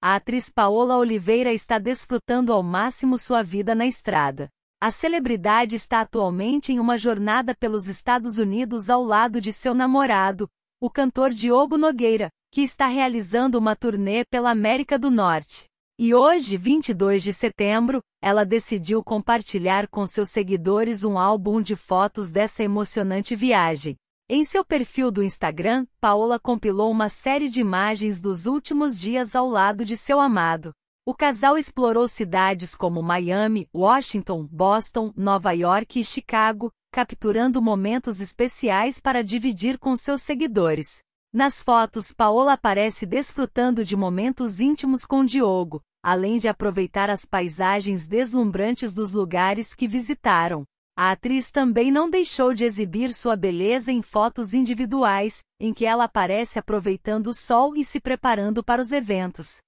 A atriz Paola Oliveira está desfrutando ao máximo sua vida na estrada. A celebridade está atualmente em uma jornada pelos Estados Unidos ao lado de seu namorado, o cantor Diogo Nogueira, que está realizando uma turnê pela América do Norte. E hoje, 22 de setembro, ela decidiu compartilhar com seus seguidores um álbum de fotos dessa emocionante viagem. Em seu perfil do Instagram, Paola compilou uma série de imagens dos últimos dias ao lado de seu amado. O casal explorou cidades como Miami, Washington, Boston, Nova York e Chicago, capturando momentos especiais para dividir com seus seguidores. Nas fotos, Paola aparece desfrutando de momentos íntimos com Diogo, além de aproveitar as paisagens deslumbrantes dos lugares que visitaram. A atriz também não deixou de exibir sua beleza em fotos individuais, em que ela aparece aproveitando o sol e se preparando para os eventos.